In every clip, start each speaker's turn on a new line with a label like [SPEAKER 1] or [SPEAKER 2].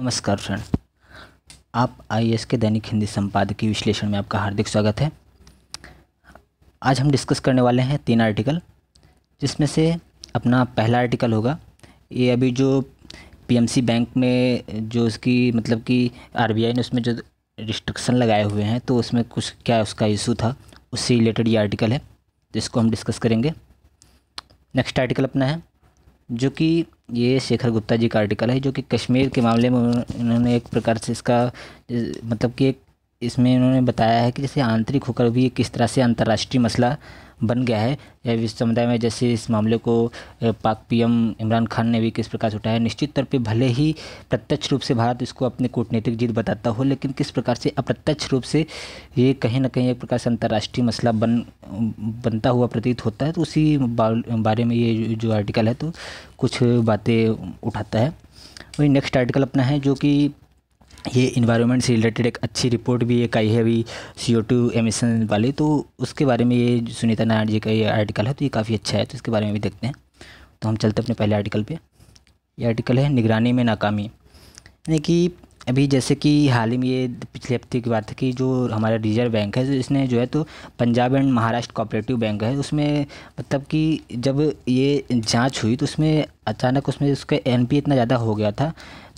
[SPEAKER 1] नमस्कार फ्रेंड आप आईएएस के दैनिक हिंदी संपादकीय विश्लेषण में आपका हार्दिक स्वागत है आज हम डिस्कस करने वाले हैं तीन आर्टिकल जिसमें से अपना पहला आर्टिकल होगा ये अभी जो पीएमसी बैंक में जो उसकी मतलब कि आरबीआई ने उसमें जो रिस्ट्रिक्शन लगाए हुए हैं तो उसमें कुछ क्या उसका इशू था उससे रिलेटेड ये आर्टिकल है जिसको हम डिस्कस करेंगे नेक्स्ट आर्टिकल अपना है जो कि ये शेखर गुप्ता जी का आर्टिकल है जो कि कश्मीर के मामले में उन्होंने एक प्रकार से इसका मतलब कि एक इसमें इन्होंने बताया है कि जैसे आंतरिक होकर भी किस तरह से अंतर्राष्ट्रीय मसला बन गया है विश्व समुदाय में जैसे इस मामले को पाक पीएम इमरान खान ने भी किस प्रकार से उठाया निश्चित तौर पर भले ही प्रत्यक्ष रूप से भारत इसको अपनी कूटनीतिक जीत बताता हो लेकिन किस प्रकार से अप्रत्यक्ष रूप से ये कहीं ना कहीं एक प्रकार से अंतर्राष्ट्रीय मसला बन बनता हुआ प्रतीत होता है तो उसी बारे में ये जो आर्टिकल है तो कुछ बातें उठाता है वही नेक्स्ट आर्टिकल अपना है जो कि ये इन्वायरमेंट से रिलेटेड एक अच्छी रिपोर्ट भी एक आई है अभी सी ओ टू एमिशन वाली तो उसके बारे में ये सुनीता नारायण जी का ये आर्टिकल है तो ये काफ़ी अच्छा है तो इसके बारे में भी देखते हैं तो हम चलते अपने पहले आर्टिकल पे ये आर्टिकल है निगरानी में नाकामी यानी कि अभी जैसे कि हाल ही में ये पिछले हफ्ते की बात है कि जो हमारा रिजर्व बैंक है इसने जो है तो Punjab and Maharashtra cooperative bank है उसमें मतलब कि जब ये जांच हुई तो उसमें अचानक उसमें उसका एन इतना ज़्यादा हो गया था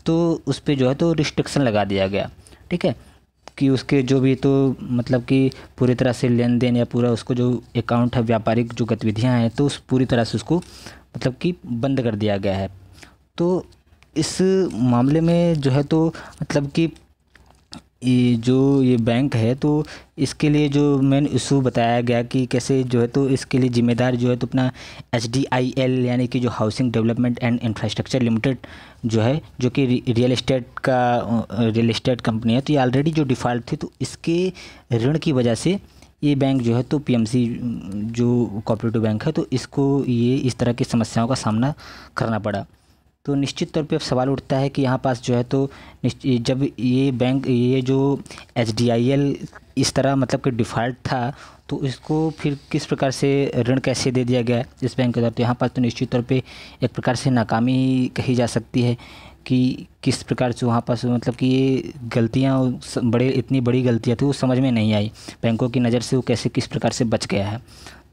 [SPEAKER 1] तो उस पर जो है तो रिस्ट्रिक्शन लगा दिया गया ठीक है कि उसके जो भी तो मतलब कि पूरी तरह से लेन देन या पूरा उसको जो अकाउंट है व्यापारिक जो गतिविधियाँ हैं तो उस पूरी तरह से उसको मतलब कि बंद कर दिया गया है तो इस मामले में जो है तो मतलब कि ये जो ये बैंक है तो इसके लिए जो मेन इशू बताया गया कि कैसे जो है तो इसके लिए जिम्मेदार जो है तो अपना एच डी आई एल यानी कि जो housing development and infrastructure limited जो है जो कि रियल इस्टेट का रियल इस्टेट कंपनी है तो ये ऑलरेडी जो डिफ़ॉल्ट थी तो इसके ऋण की वजह से ये बैंक जो है तो पी जो कोऑपरेटिव बैंक है तो इसको ये इस तरह की समस्याओं का सामना करना पड़ा तो निश्चित तौर पे सवाल उठता है कि यहाँ पास जो है तो जब ये बैंक ये जो एच इस तरह मतलब कि डिफ़ॉल्ट था तो इसको फिर किस प्रकार से ऋण कैसे दे दिया गया इस बैंक के द्वारा तो यहाँ पास तो निश्चित तौर पे एक प्रकार से नाकामी कही जा सकती है कि किस प्रकार से वहाँ पास मतलब कि ये गलतियाँ बड़े इतनी बड़ी गलतियाँ थी वो समझ में नहीं आई बैंकों की नज़र से वो कैसे किस प्रकार से बच गया है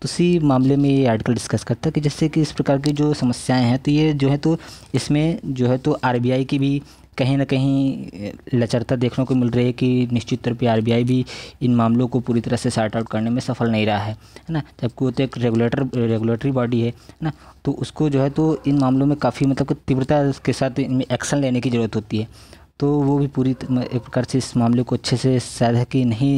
[SPEAKER 1] उसी मामले में ये आर्टिकल डिस्कस करता है कि जैसे कि इस प्रकार की जो समस्याएं हैं तो ये जो है तो इसमें जो है तो आर की भी कहीं ना कहीं लचरता देखने को मिल रही है कि निश्चित तौर पर आरबीआई भी इन मामलों को पूरी तरह से सार्ट आउट करने में सफल नहीं रहा है है ना जबकि वो तो एक रेगुलेटर रेगुलेटरी बॉडी है ना तो उसको जो है तो इन मामलों में काफ़ी मतलब तीव्रता के साथ इनमें एक्शन लेने की ज़रूरत होती है तो वो भी पूरी एक प्रकार से इस मामले को अच्छे से शायद है कि नहीं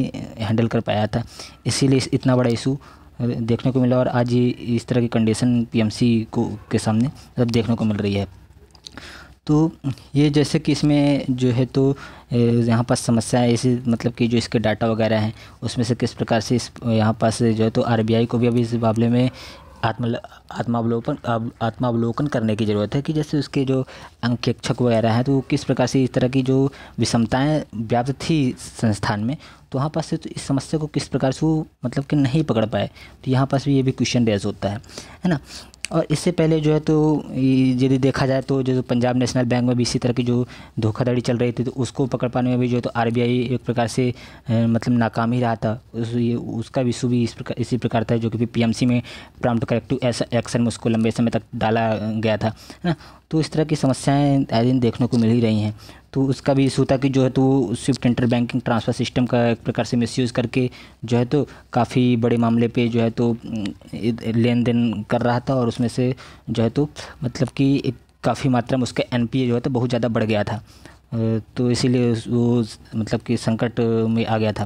[SPEAKER 1] हैंडल कर पाया था इसीलिए इतना बड़ा इशू देखने को मिला और आज ही इस तरह की कंडीशन पीएमसी को के सामने अब देखने को मिल रही है तो ये जैसे कि इसमें जो है तो यहाँ पास समस्या है इसी मतलब कि जो इसके डाटा वगैरह हैं उसमें से किस प्रकार से इस यहाँ पास जो है तो आरबीआई को भी अभी इस मामले में आत्म आत्मावलोकन आत्मावलोकन करने की ज़रूरत है कि जैसे उसके जो अंकेक्षक वगैरह हैं तो किस प्रकार से इस तरह की जो विषमताएं व्याप्त थी संस्थान में तो वहाँ पास से तो इस समस्या को किस प्रकार से वो मतलब कि नहीं पकड़ पाए तो यहाँ पास भी ये भी क्वेश्चन रेज होता है है ना और इससे पहले जो है तो यदि देखा जाए तो जो पंजाब नेशनल बैंक में भी इसी तरह की जो धोखाधड़ी चल रही थी तो उसको पकड़ पाने में भी जो है तो आर एक प्रकार से मतलब नाकाम ही रहा था उस ये उसका इशू भी इस प्रकार इसी प्रकार था जो कि पीएमसी में प्रॉम्प्ट करेक्टिव एक्शन में उसको लंबे समय तक डाला गया था है ना तो इस तरह की समस्याएँ आए दिन देखने को मिल ही रही हैं तो उसका भी इशू था कि जो है तो SWIFT inter banking transfer system का एक प्रकार से मिसयूज़ करके जो है तो काफ़ी बड़े मामले पे जो है तो लेन देन कर रहा था और उसमें से जो है तो मतलब कि काफ़ी मात्रा में उसका एन जो है तो बहुत ज़्यादा बढ़ गया था तो इसीलिए वो मतलब कि संकट में आ गया था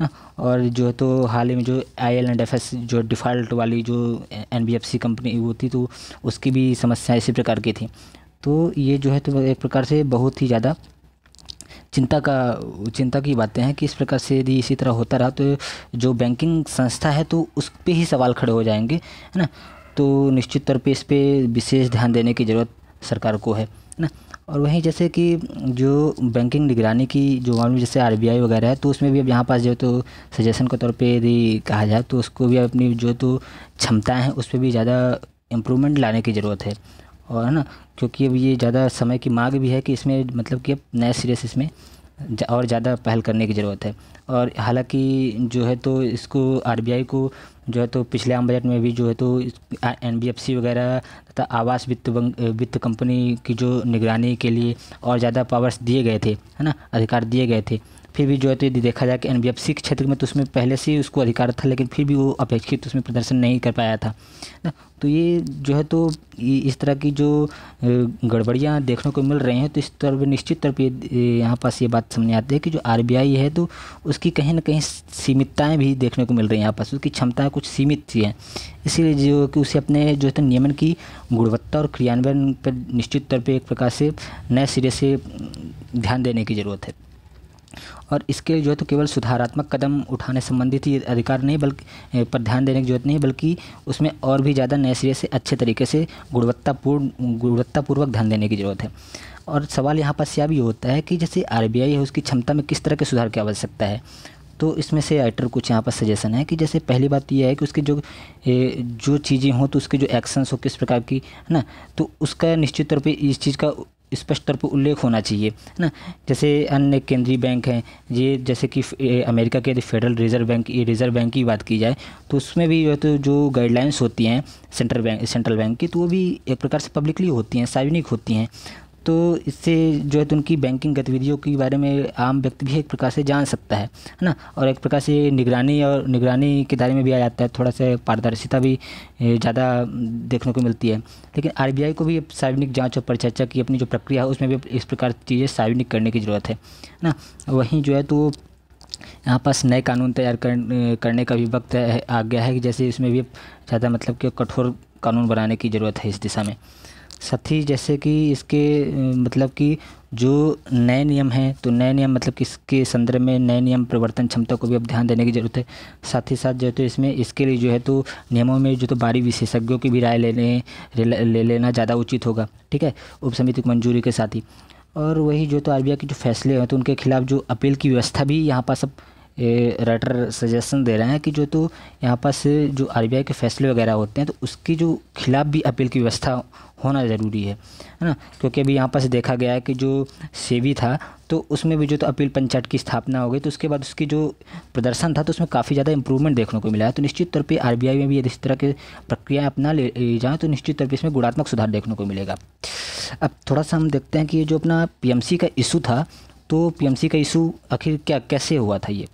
[SPEAKER 1] हाँ, और जो है तो हाल ही में जो I L and F S जो डिफ़ॉल्ट वाली जो N B F C company वो थी तो उसकी भी समस्याएं इसी प्रकार की थी तो ये जो है तो एक प्रकार से बहुत ही ज़्यादा चिंता का चिंता की बातें हैं कि इस प्रकार से यदि इसी तरह होता रहा तो जो बैंकिंग संस्था है तो उस पर ही सवाल खड़े हो जाएंगे है ना तो निश्चित तौर पर इस पर विशेष ध्यान देने की ज़रूरत सरकार को है ना और वहीं जैसे कि जो बैंकिंग निगरानी की जो मामले जैसे आर वगैरह है तो उसमें भी अब यहाँ पास जो तो सजेशन के तौर पर यदि कहा जाए तो उसको भी अपनी जो तो क्षमताएँ हैं उस पर भी ज़्यादा इम्प्रूवमेंट लाने की ज़रूरत है और है ना क्योंकि अब ये ज़्यादा समय की मांग भी है कि इसमें मतलब कि अब नए से इसमें और ज़्यादा पहल करने की ज़रूरत है और हालांकि जो है तो इसको आरबीआई को जो है तो पिछले आम बजट में भी जो है तो एन वगैरह तथा आवास वित्त वित्त कंपनी की जो निगरानी के लिए और ज़्यादा पावर्स दिए गए थे है ना अधिकार दिए गए थे फिर भी जो है तो यदि देखा जाए कि एन क्षेत्र में तो उसमें पहले से ही उसको अधिकार था लेकिन फिर भी वो अपेक्षित उसमें प्रदर्शन नहीं कर पाया था ना तो ये जो है तो इस तरह की जो गड़बड़ियाँ देखने को मिल रही हैं तो इस पर निश्चित तौर पर यहाँ पास ये बात सामने आती है कि जो आर है तो उसकी कहीं ना कहीं सीमितताएँ भी देखने को मिल रही हैं यहाँ पास उसकी क्षमताएँ कुछ सीमित सी हैं इसीलिए जो कि उसे अपने जो है तो नियमन की गुणवत्ता और क्रियान्वयन पर निश्चित तौर पर एक प्रकार से नए सिरे से ध्यान देने की ज़रूरत है और इसके लिए जो है तो केवल सुधारात्मक कदम उठाने संबंधित ही अधिकार नहीं बल्कि पर ध्यान देने की जरूरत नहीं बल्कि उसमें और भी ज़्यादा नए सिरे से अच्छे तरीके से गुणवत्तापूर्ण गुणवत्तापूर्वक ध्यान देने की ज़रूरत है और सवाल यहाँ पास यह भी होता है कि जैसे आर है उसकी क्षमता में किस तरह के सुधार की आवश्यकता है तो इसमें से आइटर कुछ यहाँ पर सजेशन है कि जैसे पहली बात यह है कि उसकी जो जो चीज़ें हों तो उसके जो एक्शंस हो किस प्रकार की है ना तो उसका निश्चित तौर पे इस चीज़ का स्पष्ट तौर पर उल्लेख होना चाहिए है ना जैसे अन्य केंद्रीय बैंक हैं ये जैसे कि अमेरिका के फेडरल रिजर्व बैंक ये रिजर्व बैंक की बात की जाए तो उसमें भी तो जो गाइडलाइंस होती हैं सेंट्रल बैंक सेंट्रल बैंक की तो वो भी एक प्रकार से पब्लिकली होती हैं सार्वजनिक होती हैं तो इससे जो है तो उनकी बैंकिंग गतिविधियों के बारे में आम व्यक्ति भी एक प्रकार से जान सकता है है ना और एक प्रकार से निगरानी और निगरानी के दायरे में भी आ जाता है थोड़ा सा पारदर्शिता भी ज़्यादा देखने को मिलती है लेकिन आर को भी सार्वजनिक जाँच और परिचर्चा की अपनी जो प्रक्रिया है उसमें भी इस प्रकार की चीज़ें सार्वजनिक करने की ज़रूरत है ना वहीं जो है तो यहाँ पास नए कानून तैयार कर, करने का भी वक्त आ गया है जैसे इसमें भी ज़्यादा मतलब कि कठोर कानून बनाने की ज़रूरत है इस दिशा में साथ ही जैसे कि इसके मतलब कि जो नए नियम हैं तो नए नियम मतलब कि इसके संदर्भ में नए नियम प्रवर्तन क्षमता को भी अब ध्यान देने की ज़रूरत है साथ ही साथ जो है तो इसमें इसके लिए जो है तो नियमों में जो तो बारी विशेषज्ञों की भी राय लेने ले लेना ज़्यादा उचित होगा ठीक है उप समिति की मंजूरी के साथ ही और वही जो तो आर की जो फैसले हैं तो उनके खिलाफ जो अपील की व्यवस्था भी यहाँ पर सब ये राइटर सजेशन दे रहे हैं कि जो तो यहाँ पास जो आर के फैसले वगैरह होते हैं तो उसकी जो खिलाफ़ भी अपील की व्यवस्था होना ज़रूरी है है ना क्योंकि अभी यहाँ पास देखा गया है कि जो सेवी था तो उसमें भी जो तो अपील पंचायत की स्थापना हो गई तो उसके बाद उसकी जो प्रदर्शन था तो उसमें काफ़ी ज़्यादा इंप्रूवमेंट देखने को मिला है तो निश्चित तौर पे आरबीआई में भी यदि इस तरह की प्रक्रियाएँ अपना ले जाएँ तो निश्चित तौर पे इसमें गुणात्मक सुधार देखने को मिलेगा अब थोड़ा सा हम देखते हैं कि ये जो अपना पी का इशू था तो पीएमसी का इशू आखिर क्या कैसे हुआ था ये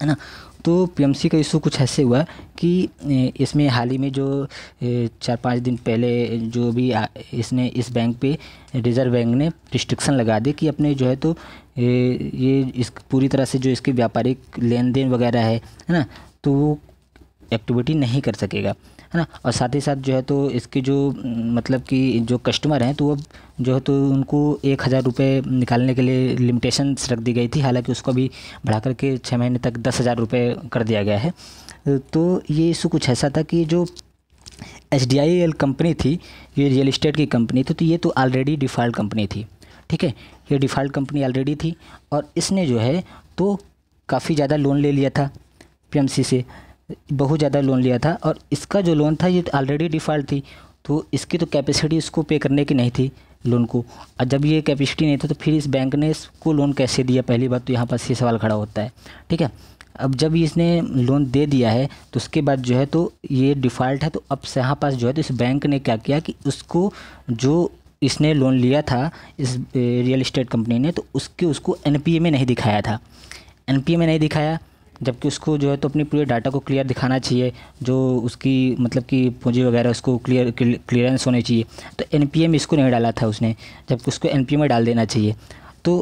[SPEAKER 1] है ना तो पीएमसी का इशू कुछ ऐसे हुआ कि इसमें हाल ही में जो चार पाँच दिन पहले जो भी इसने इस बैंक पे रिज़र्व बैंक ने रिस्ट्रिक्शन लगा दी कि अपने जो है तो ये इस पूरी तरह से जो इसके व्यापारिक लेन देन वगैरह है है ना तो वो एक्टिविटी नहीं कर सकेगा है ना और साथ ही साथ जो है तो इसके जो मतलब कि जो कस्टमर हैं तो वो जो है तो उनको एक हज़ार रुपये निकालने के लिए लिमिटेशंस रख दी गई थी हालांकि उसको भी बढ़ा करके छः महीने तक दस हज़ार रुपये कर दिया गया है तो ये इशू कुछ ऐसा था कि जो H D I L company थी ये रियल इस्टेट की कंपनी थी तो ये तो ऑलरेडी डिफ़ॉल्ट कंपनी थी ठीक है ये डिफ़ॉल्ट कंपनी ऑलरेडी थी और इसने जो है तो काफ़ी ज़्यादा लोन ले लिया था पी एम सी से बहुत ज़्यादा लोन लिया था और इसका जो लोन था ये ऑलरेडी डिफ़ॉल्ट थी तो इसकी तो कैपेसिटी इसको पे करने की नहीं थी लोन को और जब ये कैपेसिटी नहीं था तो फिर इस बैंक ने इसको लोन कैसे दिया पहली बात तो यहाँ पर ये सवाल खड़ा होता है ठीक है अब जब इसने लोन दे दिया है तो उसके बाद जो है तो ये डिफ़ॉल्ट है तो अब यहाँ पास जो है तो इस बैंक ने क्या किया कि उसको जो इसने लोन लिया था इस रियल इस्टेट कंपनी ने तो उसके उसको एन में नहीं दिखाया था एन में नहीं दिखाया जबकि उसको जो है तो अपने पूरे डाटा को क्लियर दिखाना चाहिए जो उसकी मतलब कि पूंजी वगैरह उसको क्लियर क्लियरेंस होने चाहिए तो एन में इसको नहीं डाला था उसने जबकि उसको एन में डाल देना चाहिए तो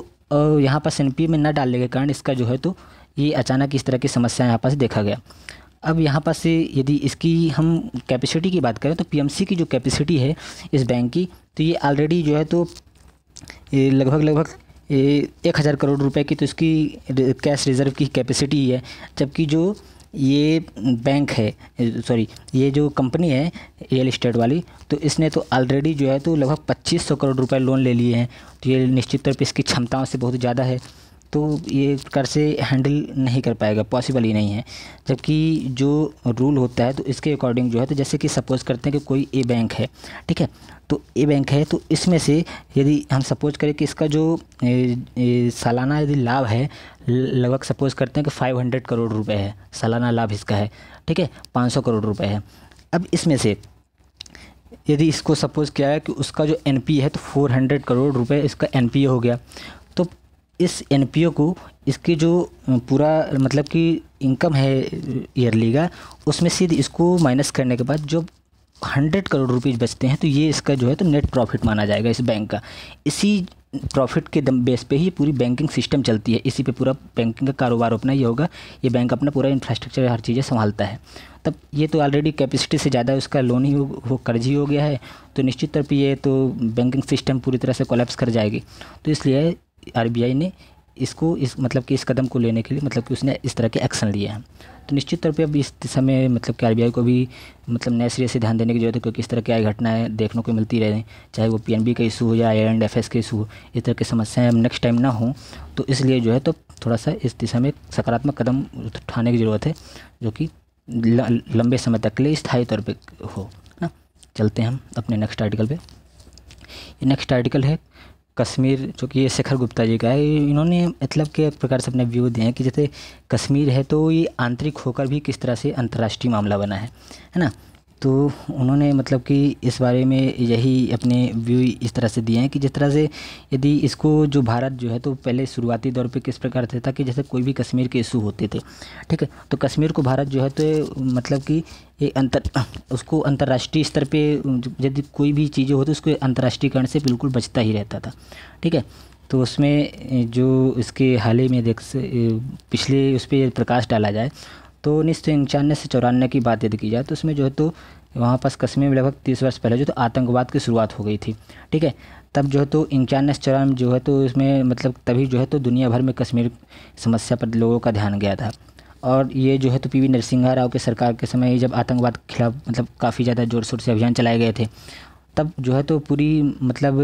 [SPEAKER 1] यहाँ पास एन में ना डालने के कारण इसका जो है तो ये अचानक इस तरह की समस्या यहाँ पास देखा गया अब यहाँ पास यदि इसकी हम कैपेसिटी की बात करें तो पीएमसी की जो कैपेसिटी है इस बैंक की तो ये ऑलरेडी जो है तो लगभग लगभग ये एक हज़ार करोड़ रुपए की तो इसकी कैश रिज़र्व की कैपेसिटी ही है जबकि जो ये बैंक है सॉरी ये जो कंपनी है रियल इस्टेट वाली तो इसने तो ऑलरेडी जो है तो लगभग पच्चीस सौ करोड़ रुपए लोन ले लिए हैं तो ये निश्चित तौर पर इसकी क्षमताओं से बहुत ज़्यादा है तो ये कर से हैंडल नहीं कर पाएगा पॉसिबल ही नहीं है जबकि जो रूल होता है तो इसके अकॉर्डिंग जो है तो जैसे कि सपोज़ करते हैं कि कोई ए बैंक है ठीक है तो ए बैंक है तो इसमें से यदि हम सपोज़ करें कि इसका जो ए, ए, सालाना यदि लाभ है लगभग सपोज़ करते हैं कि 500 करोड़ रुपए है सालाना लाभ इसका है ठीक है 500 करोड़ रुपए है अब इसमें से यदि इसको सपोज़ किया है कि उसका जो एन है तो 400 करोड़ रुपए इसका एन हो गया इस एन को इसकी जो पूरा मतलब कि इनकम है ईयरली का उसमें सीधे इसको माइनस करने के बाद जो हंड्रेड करोड़ रुपीज़ बचते हैं तो ये इसका जो है तो नेट प्रॉफिट माना जाएगा इस बैंक का इसी प्रॉफिट के दम बेस पे ही पूरी बैंकिंग सिस्टम चलती है इसी पे पूरा बैंकिंग का कारोबार अपना ये होगा ये बैंक अपना पूरा इंफ्रास्ट्रक्चर हर चीज़ें संभालता है तब ये तो ऑलरेडी कैपेसिटी से ज़्यादा उसका लोन ही वो कर्ज ही हो गया है तो निश्चित तौर पर ये तो बैंकिंग सिस्टम पूरी तरह से कोलेप्स कर जाएगी तो इसलिए आरबीआई ने इसको इस मतलब कि इस कदम को लेने के लिए मतलब कि उसने इस तरह के एक्शन लिए हैं तो निश्चित तौर पे अब इस समय मतलब कि आरबीआई को भी मतलब नए सिरे से ध्यान देने की जरूरत है क्योंकि इस तरह की आई घटनाएं देखने को मिलती रहे चाहे वो पीएनबी का इशू हो या आई एंड एफ का इशू हो इस तरह की समस्याएं अब नेक्स्ट टाइम ना हो तो इसलिए जो है तो थोड़ा सा इस दिशा में सकारात्मक कदम उठाने की ज़रूरत है जो कि लंबे समय तक के लिए स्थायी तौर पर हो ना चलते हैं हम अपने नेक्स्ट आर्टिकल पर नेक्स्ट आर्टिकल है कश्मीर चूँकि ये शेखर गुप्ता जी का है इन्होंने मतलब के प्रकार से अपने व्यू दिए हैं कि जैसे कश्मीर है तो ये आंतरिक होकर भी किस तरह से अंतर्राष्ट्रीय मामला बना है है ना तो उन्होंने मतलब कि इस बारे में यही अपने व्यू इस तरह से दिए हैं कि जिस तरह से यदि इसको जो भारत जो है तो पहले शुरुआती दौर पे किस प्रकार से था कि जैसे कोई भी कश्मीर के इशू होते थे ठीक है तो कश्मीर को भारत जो है तो मतलब कि ये अंतर उसको अंतर्राष्ट्रीय स्तर पे यदि कोई भी चीज़ें होती उसको अंतर्राष्ट्रीयकरण से बिल्कुल बचता ही रहता था ठीक है तो उसमें जो इसके हाल ही में देख पिछले उस पर प्रकाश डाला जाए तो उन्नीस सौ इंचानवे से चौरानवे की बात यदि की जाए तो उसमें जो है तो वहाँ पास कश्मीर में लगभग तीस वर्ष पहले जो तो आतंकवाद की शुरुआत हो गई थी ठीक है तब जो है तो इंचानवे से चौरानवे जो है तो इसमें मतलब तभी जो है तो दुनिया भर में कश्मीर समस्या पर लोगों का ध्यान गया था और ये जो है तो पीवी नरसिंहा राव के सरकार के समय जब आतंकवाद के खिलाफ मतलब काफ़ी ज़्यादा ज़ोर शोर से अभियान चलाए गए थे तब जो है तो पूरी मतलब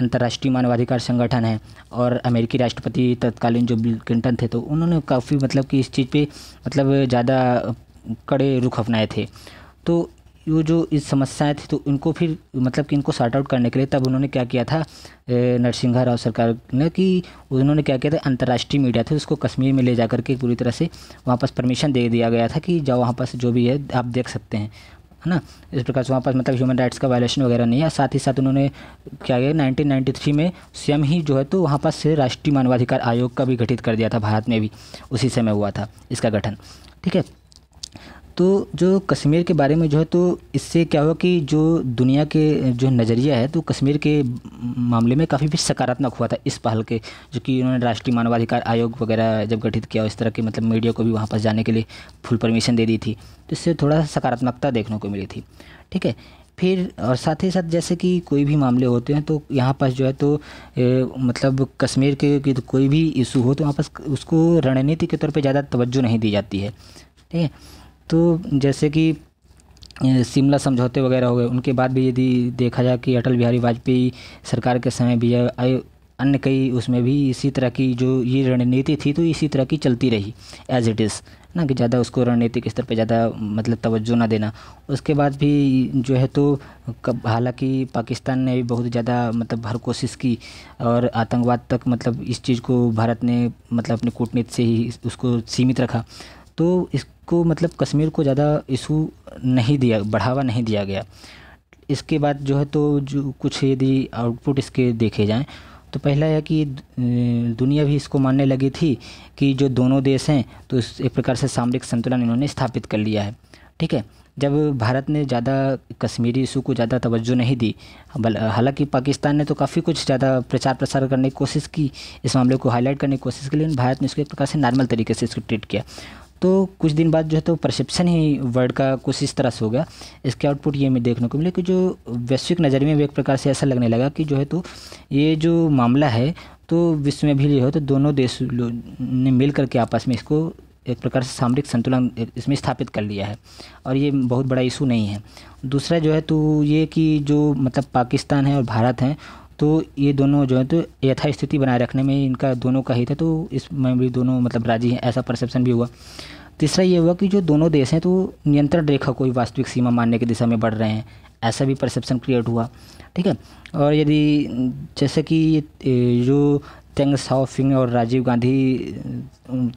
[SPEAKER 1] अंतर्राष्ट्रीय मानवाधिकार संगठन है और अमेरिकी राष्ट्रपति तत्कालीन जो बिल क्लिंटन थे तो उन्होंने काफ़ी मतलब कि इस चीज़ पे मतलब ज़्यादा कड़े रुख अपनाए थे तो वो जो इस समस्याएं थी तो इनको फिर मतलब कि इनको सॉर्ट आउट करने के लिए तब उन्होंने क्या किया था नरसिंहा राव सरकार ने कि उन्होंने क्या किया था अंतर्राष्ट्रीय मीडिया थे उसको कश्मीर में ले जा करके पूरी तरह से वहाँ पर परमिशन दे दिया गया था कि जाओ वहाँ पर जो भी है आप देख सकते हैं है ना इस प्रकार से वहाँ पर मतलब ह्यूमन राइट्स का वायलेशन वगैरह नहीं है साथ ही साथ उन्होंने क्या किया नाइनटीन में स्वयं ही जो है तो वहाँ पर से राष्ट्रीय मानवाधिकार आयोग का भी गठित कर दिया था भारत में भी उसी समय हुआ था इसका गठन ठीक है तो जो कश्मीर के बारे में जो है तो इससे क्या हुआ कि जो दुनिया के जो नज़रिया है तो कश्मीर के मामले में काफ़ी भी सकारात्मक हुआ था इस पहल के जो कि उन्होंने राष्ट्रीय मानवाधिकार आयोग वगैरह जब गठित किया इस तरह के मतलब मीडिया को भी वहाँ पर जाने के लिए फुल परमिशन दे दी थी तो इससे थोड़ा सा सकारात्मकता देखने को मिली थी ठीक है फिर और साथ ही साथ जैसे कि कोई भी मामले होते हैं तो यहाँ पास जो है तो ए, मतलब कश्मीर के कि कोई भी इशू हो तो वहाँ पास उसको रणनीति के तौर पे ज़्यादा तवज्जो नहीं दी जाती है ठीक है तो जैसे कि शिमला समझौते वगैरह हो गए उनके बाद भी यदि देखा जाए कि अटल बिहारी वाजपेयी सरकार के समय भी आयु अन्य कई उसमें भी इसी तरह की जो ये रणनीति थी तो इसी तरह की चलती रही एज इट इज़ ना कि ज़्यादा उसको रणनीतिक स्तर पर ज़्यादा मतलब तवज्जो ना देना उसके बाद भी जो है तो कब हालांकि पाकिस्तान ने भी बहुत ज़्यादा मतलब हर कोशिश की और आतंकवाद तक मतलब इस चीज़ को भारत ने मतलब अपनी कूटनीति से ही उसको सीमित रखा तो इस को मतलब कश्मीर को ज़्यादा इशू नहीं दिया बढ़ावा नहीं दिया गया इसके बाद जो है तो जो कुछ यदि आउटपुट इसके देखे जाएं तो पहला है कि दुनिया भी इसको मानने लगी थी कि जो दोनों देश हैं तो इस एक प्रकार से सामरिक संतुलन इन्होंने स्थापित कर लिया है ठीक है जब भारत ने ज़्यादा कश्मीरी इशू को ज़्यादा तवज्जो नहीं दी हालांकि पाकिस्तान ने तो काफ़ी कुछ ज़्यादा प्रचार प्रसार करने की कोशिश की इस मामले को हाईलाइट करने की कोशिश की लेकिन भारत ने इसको एक प्रकार से नॉर्मल तरीके से इसको ट्रीट किया तो कुछ दिन बाद जो है तो परसेप्शन ही वर्ड का कुछ इस तरह से हो गया इसके आउटपुट ये हमें देखने को मिले कि जो वैश्विक नज़रिए में एक प्रकार से ऐसा लगने लगा कि जो है तो ये जो मामला है तो विश्व में भी ये हो तो दोनों देश ने मिल करके आपस में इसको एक प्रकार से सामरिक संतुलन इसमें स्थापित कर लिया है और ये बहुत बड़ा इशू नहीं है दूसरा जो है तो ये कि जो मतलब पाकिस्तान है और भारत हैं तो ये दोनों जो है तो यथास्थिति बनाए रखने में इनका दोनों का हित है तो इसमें भी दोनों मतलब राजी हैं ऐसा परसेप्शन भी हुआ तीसरा ये हुआ कि जो दोनों देश हैं तो नियंत्रण रेखा को वास्तविक सीमा मानने की दिशा में बढ़ रहे हैं ऐसा भी परसेप्शन क्रिएट हुआ ठीक है और यदि जैसे कि जो तेंग फिंग और राजीव गांधी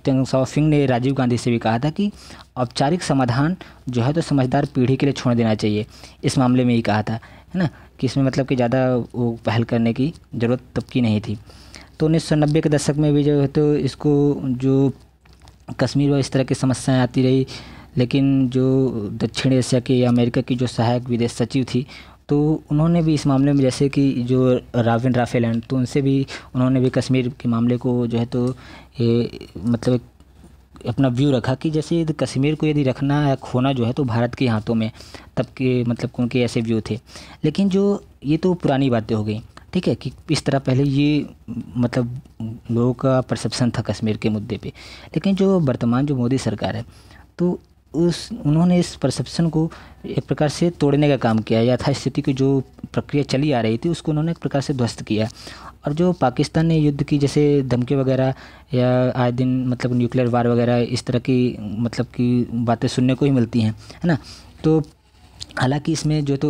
[SPEAKER 1] तेंग फिंग ने राजीव गांधी से भी कहा था कि औपचारिक समाधान जो है तो समझदार पीढ़ी के लिए छोड़ देना चाहिए इस मामले में ही कहा था है ना कि इसमें मतलब कि ज़्यादा वो पहल करने की ज़रूरत तब की नहीं थी तो उन्नीस के दशक में भी जो है तो इसको जो कश्मीर व इस तरह की समस्याएँ आती रही लेकिन जो दक्षिण एशिया की या अमेरिका की जो सहायक विदेश सचिव थी तो उन्होंने भी इस मामले में जैसे कि जो राविन राफेलैंड तो उनसे भी उन्होंने भी कश्मीर के मामले को जो है तो ये मतलब अपना व्यू रखा कि जैसे यदि कश्मीर को यदि रखना या खोना जो है तो भारत के हाथों में तब के मतलब उनके ऐसे व्यू थे लेकिन जो ये तो पुरानी बातें हो गई ठीक है कि इस तरह पहले ये मतलब लोगों का परसेप्शन था कश्मीर के मुद्दे पे लेकिन जो वर्तमान जो मोदी सरकार है तो उस उन्होंने इस परसेप्शन को एक प्रकार से तोड़ने का काम किया यथास्थिति की जो प्रक्रिया चली आ रही थी उसको उन्होंने एक प्रकार से ध्वस्त किया और जो पाकिस्तान ने युद्ध की जैसे धमकी वगैरह या आए दिन मतलब न्यूक्लियर वार वगैरह इस तरह की मतलब की बातें सुनने को ही मिलती हैं है ना तो हालांकि इसमें जो तो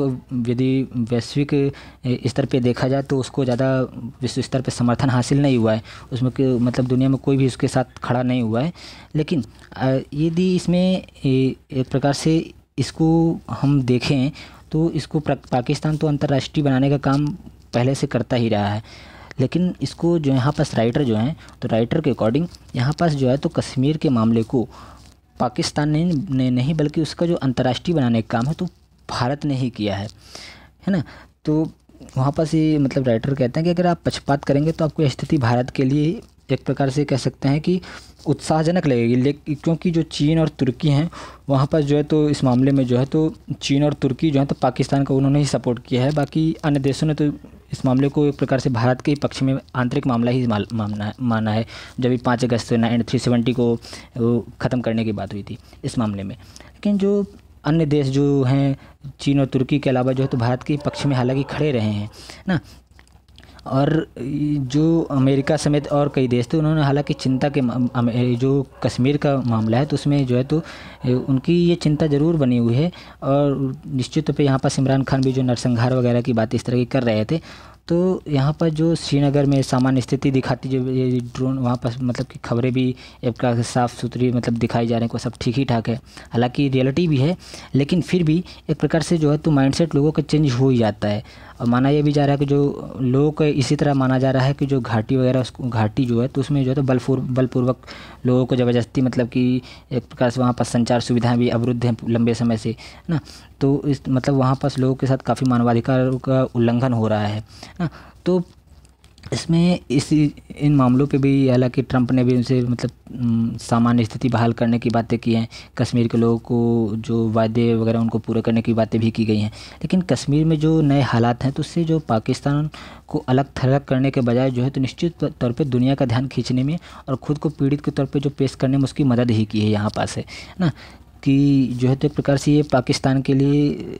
[SPEAKER 1] यदि वैश्विक स्तर पे देखा जाए तो उसको ज़्यादा विश्व स्तर पे समर्थन हासिल नहीं हुआ है उसमें कि मतलब दुनिया में कोई भी उसके साथ खड़ा नहीं हुआ है लेकिन यदि इसमें एक प्रकार से इसको हम देखें तो इसको पाकिस्तान तो अंतर्राष्ट्रीय बनाने का काम पहले से करता ही रहा है लेकिन इसको जो यहाँ पास राइटर जो हैं तो राइटर के अकॉर्डिंग यहाँ पास जो है तो कश्मीर के मामले को पाकिस्तान ने, ने नहीं बल्कि उसका जो अंतर्राष्ट्रीय बनाने का काम है तो भारत ने ही किया है है ना तो वहाँ पास ये मतलब राइटर कहते हैं कि अगर आप पक्षपात करेंगे तो आपको स्थिति भारत के लिए एक प्रकार से कह सकते हैं कि उत्साहजनक लगेगी लेकिन क्योंकि जो चीन और तुर्की हैं वहाँ पर जो है तो इस मामले में जो है तो चीन और तुर्की जो है तो पाकिस्तान का उन्होंने ही सपोर्ट किया है बाकी अन्य देशों ने तो इस मामले को एक प्रकार से भारत के पक्ष में आंतरिक मामला ही मामना है माना है जब भी पाँच अगस्त नाइन थ्री सेवेंटी को ख़त्म करने की बात हुई थी इस मामले में लेकिन जो अन्य देश जो हैं चीन और तुर्की के अलावा जो है तो भारत के पक्ष में हालांकि खड़े रहे हैं ना और जो अमेरिका समेत और कई देश थे उन्होंने हालांकि चिंता के जो कश्मीर का मामला है तो उसमें जो है तो उनकी ये चिंता ज़रूर बनी हुई है और निश्चित तौर पर यहाँ पर इमरान खान भी जो नरसंहार वगैरह की बात इस तरह की कर रहे थे तो यहाँ पर जो श्रीनगर में सामान्य स्थिति दिखाती जो ये ड्रोन वहाँ पर मतलब कि खबरें भी एक साफ़ सुथरी मतलब दिखाई जा रही को सब ठीक ही ठाक है हालांकि रियलिटी भी है लेकिन फिर भी एक प्रकार से जो है तो माइंडसेट लोगों का चेंज हो ही जाता है और माना यह भी जा रहा है कि जो लोग इसी तरह माना जा रहा है कि जो घाटी वगैरह उस घाटी जो है तो उसमें जो है तो बलपूर बलपूर्वक लोगों को ज़बरदस्ती मतलब कि एक प्रकार से वहाँ पर संचार सुविधाएं भी अवरुद्ध हैं लंबे समय से ना तो इस मतलब वहाँ पर लोगों के साथ काफ़ी मानवाधिकार का उल्लंघन हो रहा है ना तो इसमें इस इन मामलों पे भी हालांकि ट्रंप ने भी उनसे मतलब सामान्य स्थिति बहाल करने की बातें की हैं कश्मीर के लोगों को जो वादे वगैरह उनको पूरे करने की बातें भी की गई हैं लेकिन कश्मीर में जो नए हालात हैं तो उससे जो पाकिस्तान को अलग थलग करने के बजाय जो है तो निश्चित तौर पर दुनिया का ध्यान खींचने में और ख़ुद को पीड़ित के तौर पर जो पेश करने में उसकी मदद ही की है यहाँ पास है ना कि जो है तो एक प्रकार से ये पाकिस्तान के लिए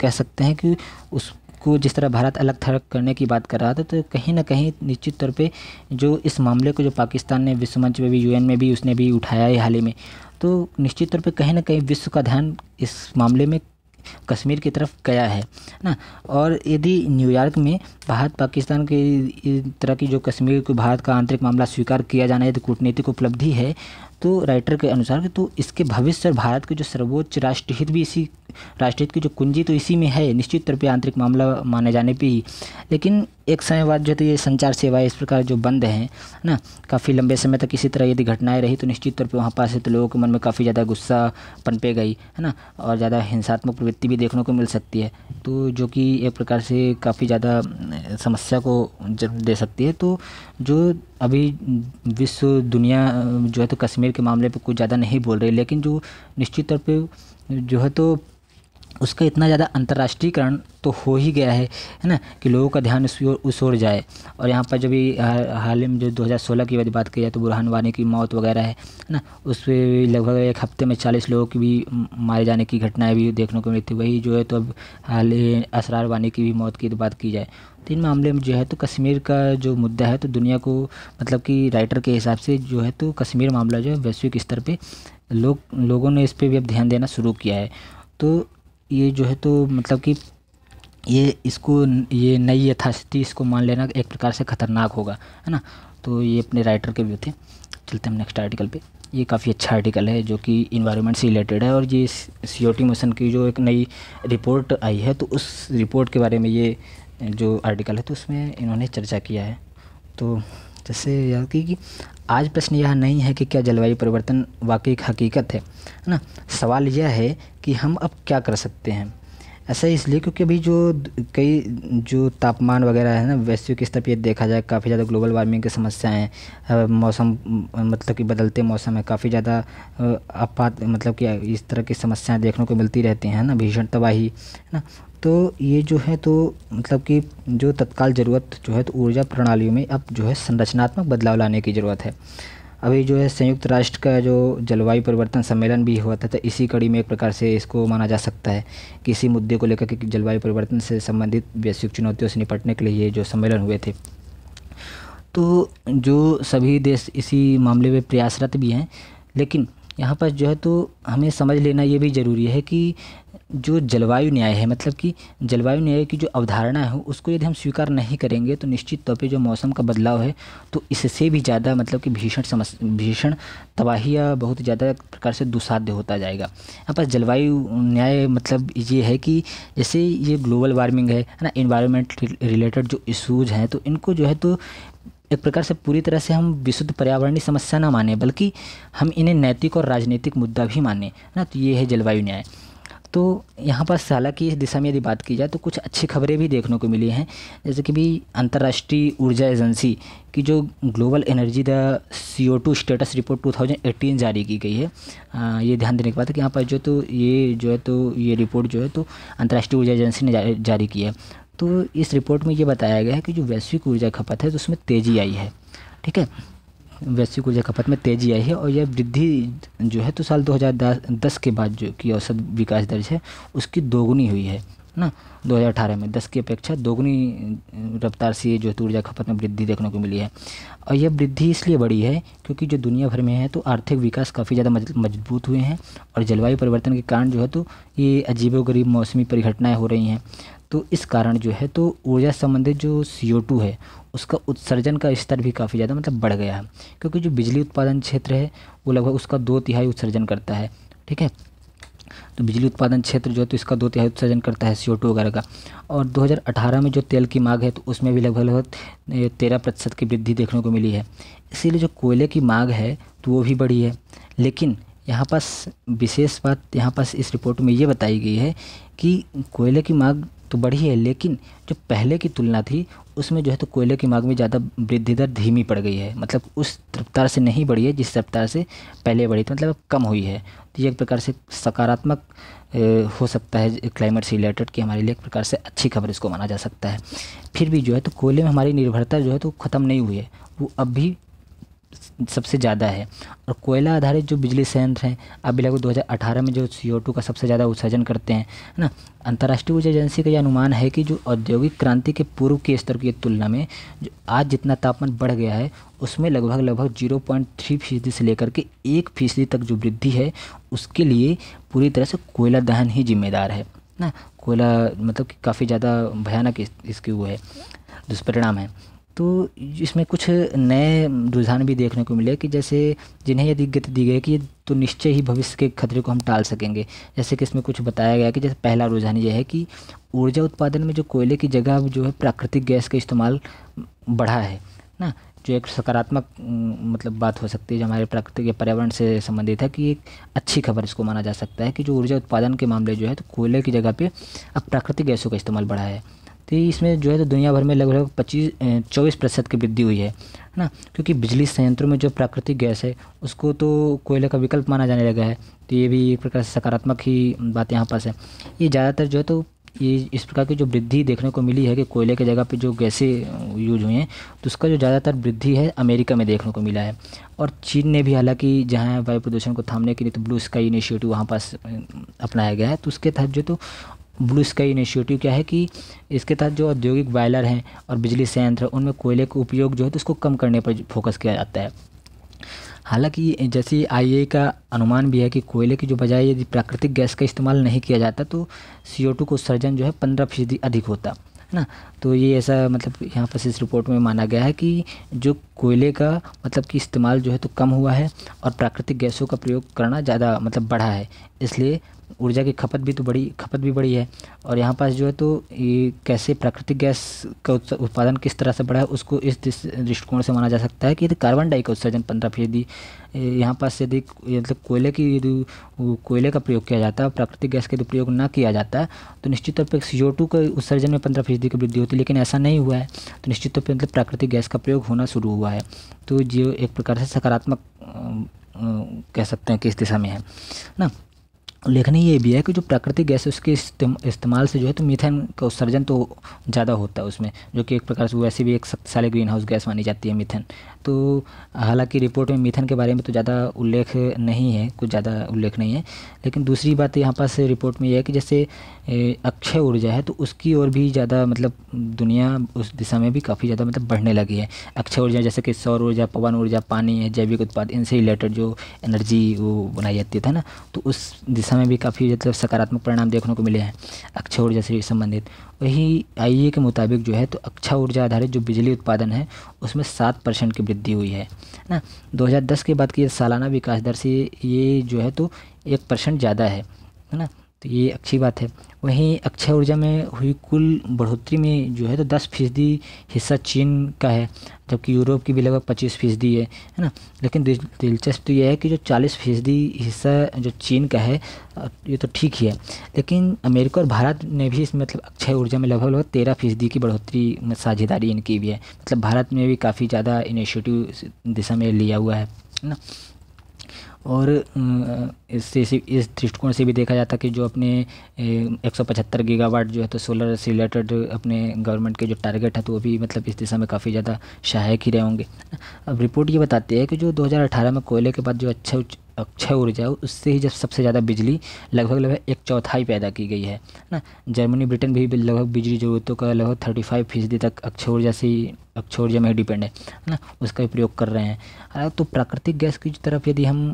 [SPEAKER 1] कह सकते हैं कि उस को जिस तरह भारत अलग थलग करने की बात कर रहा था तो कहीं ना कहीं निश्चित तौर पे जो इस मामले को जो पाकिस्तान ने विश्व मंच में भी यूएन में भी उसने भी उठाया है हाल ही में तो निश्चित तौर पे कहीं ना कहीं विश्व का ध्यान इस मामले में कश्मीर की तरफ गया है ना और यदि न्यूयॉर्क में भारत पाकिस्तान के तरह की जो कश्मीर को भारत का आंतरिक मामला स्वीकार किया जाना है तो कूटनीतिक उपलब्धि है तो राइटर के अनुसार तो इसके भविष्य और भारत के जो सर्वोच्च राष्ट्रहित भी इसी राष्ट्रहित की जो कुंजी तो इसी में है निश्चित तौर पर आंतरिक मामला माने जाने पर ही लेकिन एक समय बाद जो है तो ये संचार सेवाएं इस प्रकार जो बंद हैं ना काफ़ी लंबे समय तक इसी तरह यदि घटनाएं रही तो निश्चित तौर पे वहाँ पास है तो लोगों के मन में काफ़ी ज़्यादा गुस्सा पनपे गई है ना और ज़्यादा हिंसात्मक प्रवृत्ति भी देखने को मिल सकती है तो जो कि एक प्रकार से काफ़ी ज़्यादा समस्या को दे सकती है तो जो अभी विश्व दुनिया जो है तो कश्मीर के मामले पर कुछ ज़्यादा नहीं बोल रही लेकिन जो निश्चित तौर पर जो है तो उसका इतना ज़्यादा अंतर्राष्ट्रीयकरण तो हो ही गया है है ना कि लोगों का ध्यान उस ओर उस ओर जाए और यहाँ पर जब भी हाल ही में जो 2016 की यदि बात की जाए तो बुरहान वानी की मौत वगैरह है है ना उस पर लगभग एक हफ्ते में 40 लोगों की भी मारे जाने की घटनाएं भी देखने को मिली थी वही जो है तो अब हाल ही असरार वानी की भी मौत की तो बात की जाए तो इन मामले में जो है तो कश्मीर का जो मुद्दा है तो दुनिया को मतलब कि राइटर के हिसाब से जो है तो कश्मीर मामला जो है वैश्विक स्तर पर लोग लोगों ने इस पर भी अब ध्यान देना शुरू किया है तो ये जो है तो मतलब कि ये इसको ये नई यथास्थिति इसको मान लेना एक प्रकार से ख़तरनाक होगा है ना तो ये अपने राइटर के व्यू थे चलते हम नेक्स्ट आर्टिकल पे ये काफ़ी अच्छा आर्टिकल है जो कि इन्वायरमेंट से रिलेटेड है और ये सी मिशन की जो एक नई रिपोर्ट आई है तो उस रिपोर्ट के बारे में ये जो आर्टिकल है तो उसमें इन्होंने चर्चा किया है तो जैसे याद की कि आज प्रश्न यह नहीं है कि क्या जलवायु परिवर्तन वाकई हकीकत है ना सवाल यह है कि हम अब क्या कर सकते हैं ऐसा इसलिए क्योंकि अभी जो कई जो तापमान वगैरह है ना वैश्विक स्तर पर देखा जाए काफ़ी ज़्यादा ग्लोबल वार्मिंग की समस्याएं मौसम मतलब कि बदलते मौसम है काफ़ी ज़्यादा आपात मतलब कि इस तरह की समस्याएं देखने को मिलती रहती हैं ना भीषण तबाही है ना तो ये जो है तो मतलब कि जो तत्काल ज़रूरत जो है तो ऊर्जा प्रणालियों में अब जो है संरचनात्मक बदलाव लाने की ज़रूरत है अभी जो है संयुक्त राष्ट्र का जो जलवायु परिवर्तन सम्मेलन भी हुआ था तो इसी कड़ी में एक प्रकार से इसको माना जा सकता है कि इसी मुद्दे को लेकर के जलवायु परिवर्तन से संबंधित वैश्विक चुनौतियों से निपटने के लिए ये जो सम्मेलन हुए थे तो जो सभी देश इसी मामले में प्रयासरत भी हैं लेकिन यहाँ पर जो है तो हमें समझ लेना ये भी ज़रूरी है कि जो जलवायु न्याय है मतलब कि जलवायु न्याय की जो अवधारणा है उसको यदि हम स्वीकार नहीं करेंगे तो निश्चित तौर पे जो मौसम का बदलाव है तो इससे भी ज़्यादा मतलब कि भीषण समस्या भीषण तबाही या बहुत ज़्यादा प्रकार से दुसाध्य होता जाएगा यहाँ पर जलवायु न्याय मतलब ये है कि जैसे ये ग्लोबल वार्मिंग है ना इन्वायरमेंट रिलेटेड जो इशूज़ हैं तो इनको जो है तो एक प्रकार से पूरी तरह से हम विशुद्ध पर्यावरणीय समस्या ना माने बल्कि हम इन्हें नैतिक और राजनीतिक मुद्दा भी माने ना तो ये है जलवायु न्याय तो यहाँ पर की इस दिशा में यदि बात की जाए तो कुछ अच्छी खबरें भी देखने को मिली हैं जैसे कि भी अंतर्राष्ट्रीय ऊर्जा एजेंसी की जो global energy the C O two status report 2018 जारी की गई है आ, ये ध्यान देने के बाद है कि यहाँ पर जो तो ये जो है तो ये रिपोर्ट जो है तो अंतर्राष्ट्रीय ऊर्जा एजेंसी ने जारी की है तो इस रिपोर्ट में ये बताया गया है कि जो वैश्विक ऊर्जा खपत है तो उसमें तेज़ी आई है ठीक है वैश्विक ऊर्जा खपत में तेजी आई है और यह वृद्धि जो है तो साल 2010 के बाद जो कि औसत विकास दर्ज है उसकी दोगुनी हुई है ना 2018 में 10 की अपेक्षा दोगुनी रफ्तार से जो है तो ऊर्जा खपत में वृद्धि देखने को मिली है और यह वृद्धि इसलिए बढ़ी है क्योंकि जो दुनिया भर में है तो आर्थिक विकास काफ़ी ज़्यादा मजबूत हुए हैं और जलवायु परिवर्तन के कारण जो है तो ये गरीब मौसमी परिघटनाएँ हो रही हैं तो इस कारण जो है तो ऊर्जा संबंधित जो सी है उसका उत्सर्जन का स्तर भी काफ़ी ज़्यादा मतलब बढ़ गया है क्योंकि जो बिजली उत्पादन क्षेत्र है वो लगभग उसका दो तिहाई उत्सर्जन करता है ठीक है तो बिजली उत्पादन क्षेत्र जो है तो इसका दो तिहाई उत्सर्जन करता है सी वगैरह का और 2018 में जो तेल की मांग है तो उसमें भी लगभग लगभग तेरह प्रतिशत की वृद्धि देखने को मिली है इसीलिए जो कोयले की मांग है तो वो भी बढ़ी है लेकिन यहाँ पास विशेष बात यहाँ पास इस रिपोर्ट में ये बताई गई है कि कोयले की मांग तो बढ़ी है लेकिन जो पहले की तुलना थी उसमें जो है तो कोयले की मांग में ज़्यादा वृद्धि दर धीमी पड़ गई है मतलब उस रफ्तार से नहीं बढ़ी है जिस रफ्तार से पहले बढ़ी थी मतलब कम हुई है तो ये एक प्रकार से सकारात्मक हो सकता है क्लाइमेट से रिलेटेड कि हमारे लिए एक प्रकार से अच्छी खबर इसको माना जा सकता है फिर भी जो है तो कोयले में हमारी निर्भरता जो है तो ख़त्म नहीं हुई है वो अब भी सबसे ज़्यादा है और कोयला आधारित जो बिजली संयंत्र हैं अब लगभग 2018 में जो सी का सबसे ज़्यादा उत्सर्जन करते हैं है ना अंतर्राष्ट्रीय ऊर्जा एजेंसी का यह अनुमान है कि जो औद्योगिक क्रांति के पूर्व के स्तर की तुलना में जो आज जितना तापमान बढ़ गया है उसमें लगभग लगभग जीरो फीसदी से लेकर के एक फीसदी तक जो वृद्धि है उसके लिए पूरी तरह से कोयला दहन ही जिम्मेदार है ना कोयला मतलब कि काफ़ी ज़्यादा भयानक इसके वो है दुष्परिणाम है तो इसमें कुछ नए रुझान भी देखने को मिले कि जैसे जिन्हें यदि गति दी गई कि तो निश्चय ही भविष्य के खतरे को हम टाल सकेंगे जैसे कि इसमें कुछ बताया गया कि जैसे पहला रुझान यह है कि ऊर्जा उत्पादन में जो कोयले की जगह अब जो है प्राकृतिक गैस का इस्तेमाल बढ़ा है ना जो एक सकारात्मक मतलब बात हो सकती है जो हमारे प्राकृतिक या पर्यावरण से संबंधित है कि एक अच्छी खबर इसको माना जा सकता है कि जो ऊर्जा उत्पादन के मामले जो है तो कोयले की जगह पे अब प्राकृतिक गैसों का इस्तेमाल बढ़ा है तो इसमें जो है तो दुनिया भर में लगभग पच्चीस चौबीस प्रतिशत की वृद्धि हुई है है ना क्योंकि बिजली संयंत्रों में जो प्राकृतिक गैस है उसको तो कोयले का विकल्प माना जाने लगा है तो ये भी एक प्रकार से सकारात्मक ही बात यहाँ पास है ये ज़्यादातर जो है तो ये इस प्रकार की जो वृद्धि देखने को मिली है कि कोयले के जगह पे जो गैसें यूज हुई हैं तो उसका जो ज़्यादातर वृद्धि है अमेरिका में देखने को मिला है और चीन ने भी हालांकि जहाँ वायु प्रदूषण को थामने के लिए तो ब्लू स्काई इनिशिएटिव वहाँ पास अपनाया गया है तो उसके तहत जो तो ब्लू स्काई इनिशिएटिव क्या है कि इसके तहत जो औद्योगिक बॉयलर हैं और बिजली संयंत्र उनमें कोयले का उपयोग जो है तो उसको कम करने पर फोकस किया जाता है हालांकि जैसे आई का अनुमान भी है कि कोयले की जो बजाय यदि प्राकृतिक गैस का इस्तेमाल नहीं किया जाता तो सी को उत्सर्जन जो है पंद्रह फीसदी अधिक होता है ना तो ये ऐसा मतलब यहाँ पर इस रिपोर्ट में माना गया है कि जो कोयले का मतलब कि इस्तेमाल जो है तो कम हुआ है और प्राकृतिक गैसों का प्रयोग करना ज़्यादा मतलब बढ़ा है इसलिए ऊर्जा की खपत भी तो बड़ी खपत भी बड़ी है और यहाँ पास जो है तो ये कैसे प्राकृतिक गैस का उत्पादन किस तरह से बढ़ा है उसको इस दृष्टिकोण से माना जा सकता है कि यदि कार्बन डाई का उत्सर्जन पंद्रह फीसदी यहाँ पास यदि मतलब कोयले की यदि कोयले का प्रयोग किया जाता है प्राकृतिक गैस का यदि प्रयोग ना किया जाता तो निश्चित तौर पर सी टू के उत्सर्जन में पंद्रह फीसदी की वृद्धि होती लेकिन ऐसा नहीं हुआ है तो निश्चित तौर पर मतलब प्राकृतिक गैस का प्रयोग होना शुरू हुआ है तो जो एक प्रकार से सकारात्मक कह सकते हैं कि इस दिशा में है ना उल्लेखनीय ये भी है कि जो प्राकृतिक गैस है उसके इस्तेमाल से जो है तो मीथेन का उत्सर्जन तो ज़्यादा होता है उसमें जो कि एक प्रकार से वैसे भी एक शक्तिशाली ग्रीन हाउस गैस मानी जाती है मीथेन तो हालांकि रिपोर्ट में मीथेन के बारे में तो ज़्यादा उल्लेख नहीं है कुछ ज़्यादा उल्लेख नहीं है लेकिन दूसरी बात यहाँ पास रिपोर्ट में यह है कि जैसे अक्षय ऊर्जा है तो उसकी ओर भी ज़्यादा मतलब दुनिया उस दिशा में भी काफ़ी ज़्यादा मतलब बढ़ने लगी है अक्षय ऊर्जा जैसे कि सौर ऊर्जा पवन ऊर्जा पानी है जैविक उत्पाद इनसे रिलेटेड जो एनर्जी वो बनाई जाती था ना तो उस दिशा दिशा में भी काफ़ी मतलब सकारात्मक परिणाम देखने को मिले हैं अक्षय ऊर्जा से संबंधित वही आई e के मुताबिक जो है तो अक्षय ऊर्जा आधारित जो बिजली उत्पादन है उसमें सात परसेंट की वृद्धि हुई है ना 2010 के बाद की सालाना विकास दर से ये जो है तो एक परसेंट ज़्यादा है है ना तो ये अच्छी बात है वहीं अक्षय ऊर्जा में हुई कुल बढ़ोतरी में जो है तो दस फीसदी हिस्सा चीन का है जबकि यूरोप की भी लगभग पच्चीस फीसदी है है ना लेकिन दिलचस्प तो यह है कि जो चालीस फीसदी हिस्सा जो चीन का है ये तो ठीक ही है लेकिन अमेरिका और भारत ने भी इस मतलब अक्षय ऊर्जा में लगभग लगभग तेरह फीसदी की बढ़ोतरी साझेदारी इनकी भी है मतलब भारत में भी काफ़ी ज़्यादा इनिशिएटिव दिशा में लिया हुआ है ना और इससे इस दृष्टिकोण से भी देखा जाता है कि जो अपने एक सौ पचहत्तर गीगावाट जो है तो सोलर से रिलेटेड अपने गवर्नमेंट के जो टारगेट है तो वो भी मतलब इस दिशा में काफ़ी ज़्यादा सहायक ही रहे होंगे अब रिपोर्ट ये बताती है कि जो 2018 में कोयले के बाद जो अच्छा अक्षय ऊर्जा है उससे ही जब सबसे ज़्यादा बिजली लगभग लगभग एक चौथाई पैदा की गई है ना जर्मनी ब्रिटेन भी लगभग बिजली जरूरतों का लगभग थर्टी फाइव फीसदी तक अक्षय ऊर्जा से ही अक्षय ऊर्जा में ही डिपेंड है ना उसका भी प्रयोग कर रहे हैं तो प्राकृतिक गैस की तरफ यदि हम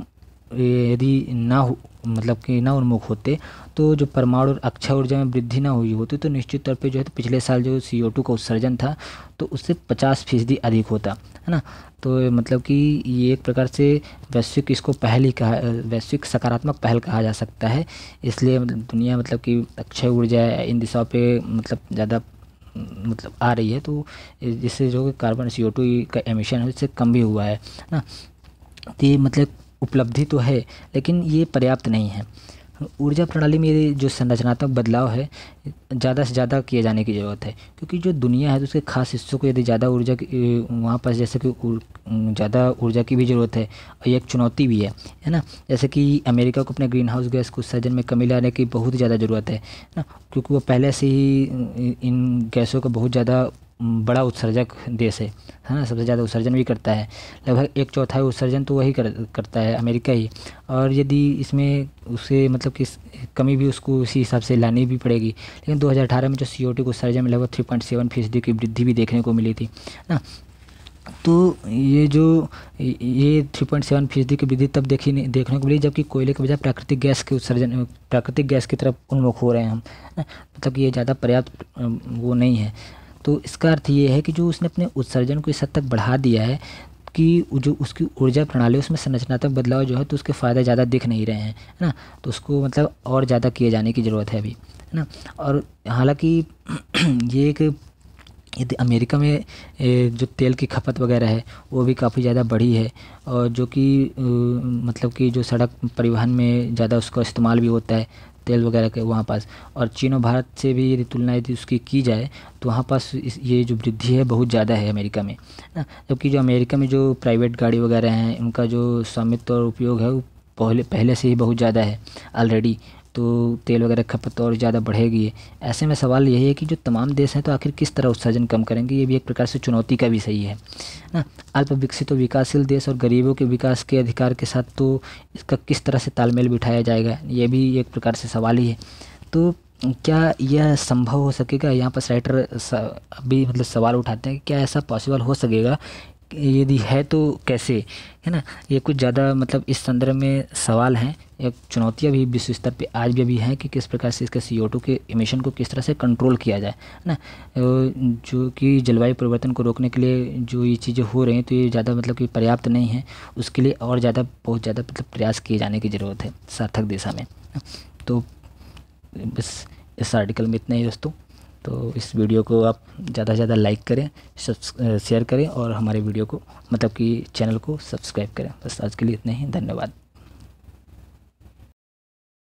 [SPEAKER 1] यदि ना हो मतलब कि ना उन्मुख होते तो जो परमाणु और अक्षय ऊर्जा में वृद्धि ना हुई होती तो निश्चित तौर पे जो है तो पिछले साल जो सी ओ टू का उत्सर्जन था तो उससे पचास फीसदी अधिक होता है ना तो मतलब कि ये एक प्रकार से वैश्विक इसको पहल ही कहा वैश्विक सकारात्मक पहल कहा जा सकता है इसलिए मतलब दुनिया मतलब कि अक्षय ऊर्जा इन दिशाओं पर मतलब ज़्यादा मतलब आ रही है तो जिससे जो कार्बन सी ओ टू का एमिशन है उससे कम भी हुआ है ना तो ये मतलब उपलब्धि तो है लेकिन ये पर्याप्त नहीं है ऊर्जा प्रणाली में जो संरचनात्मक बदलाव है ज़्यादा से ज़्यादा किए जाने की ज़रूरत है क्योंकि जो दुनिया है तो उसके खास हिस्सों को यदि ज़्यादा ऊर्जा वहाँ पर जैसे कि ज़्यादा ऊर्जा की भी ज़रूरत है और एक चुनौती भी है है ना जैसे कि अमेरिका को अपने ग्रीन हाउस गैस को उत्सर्जन में कमी लाने की बहुत ज़्यादा ज़रूरत है ना क्योंकि वो पहले से ही इन गैसों का बहुत ज़्यादा बड़ा उत्सर्जक देश है है ना सबसे ज़्यादा उत्सर्जन भी करता है लगभग एक चौथाई उत्सर्जन तो वही कर, करता है अमेरिका ही और यदि इसमें उसे मतलब कि कमी भी उसको उसी हिसाब से लानी भी पड़ेगी लेकिन 2018 में जो सी ओ टी उत्सर्जन में लगभग 3.7 फीसदी की वृद्धि भी देखने को मिली थी ना तो ये जो ये थ्री पॉइंट सेवन फीसदी की वृद्धि तब देखी देखने को मिली जबकि कोयले के बजाय प्राकृतिक गैस के उत्सर्जन प्राकृतिक गैस की तरफ उन्मुख हो रहे हैं हम मतलब कि ये ज़्यादा पर्याप्त वो नहीं है तो इसका अर्थ ये है कि जो उसने अपने उत्सर्जन को इस हद तक बढ़ा दिया है कि जो उसकी ऊर्जा प्रणाली उसमें संरचनात्मक बदलाव जो है तो उसके फ़ायदे ज़्यादा दिख नहीं रहे हैं है ना तो उसको मतलब और ज़्यादा किए जाने की ज़रूरत है अभी है ना और हालांकि ये एक यदि अमेरिका में जो तेल की खपत वगैरह है वो भी काफ़ी ज़्यादा बढ़ी है और जो कि मतलब कि जो सड़क परिवहन में ज़्यादा उसका इस्तेमाल भी होता है तेल वगैरह के वहाँ पास और चीन और भारत से भी यदि तुलना यदि उसकी की जाए तो वहाँ पास ये जो वृद्धि है बहुत ज़्यादा है अमेरिका में ना जबकि जो अमेरिका में जो प्राइवेट गाड़ी वगैरह हैं उनका जो स्वामित्व और उपयोग है वो पहले पहले से ही बहुत ज़्यादा है ऑलरेडी तो तेल वगैरह खपत तो और ज़्यादा बढ़ेगी ऐसे में सवाल यही है कि जो तमाम देश हैं तो आखिर किस तरह उत्सर्जन कम करेंगे ये भी एक प्रकार से चुनौती का भी सही है ना अल्प विकसित और विकासशील देश और गरीबों के विकास के अधिकार के साथ तो इसका किस तरह से तालमेल बिठाया जाएगा ये भी एक प्रकार से सवाल ही है तो क्या यह संभव हो सकेगा यहाँ पर राइटर अभी मतलब सवाल उठाते हैं क्या ऐसा पॉसिबल हो सकेगा यदि है तो कैसे है ना ये कुछ ज़्यादा मतलब इस संदर्भ में सवाल हैं एक चुनौतियाँ भी विश्व स्तर पर आज भी अभी हैं कि किस प्रकार से इसके सी के इमिशन को किस तरह से कंट्रोल किया जाए है ना जो कि जलवायु परिवर्तन को रोकने के लिए जो ये चीज़ें हो रही हैं तो ये ज़्यादा मतलब कि पर्याप्त नहीं है उसके लिए और ज़्यादा बहुत ज़्यादा मतलब प्रयास किए जाने की ज़रूरत है सार्थक दिशा में तो बस इस आर्टिकल में इतना ही दोस्तों तो इस वीडियो को आप ज़्यादा से ज़्यादा लाइक करें शेयर करें और हमारे वीडियो को मतलब कि चैनल को सब्सक्राइब करें बस आज के लिए इतना ही धन्यवाद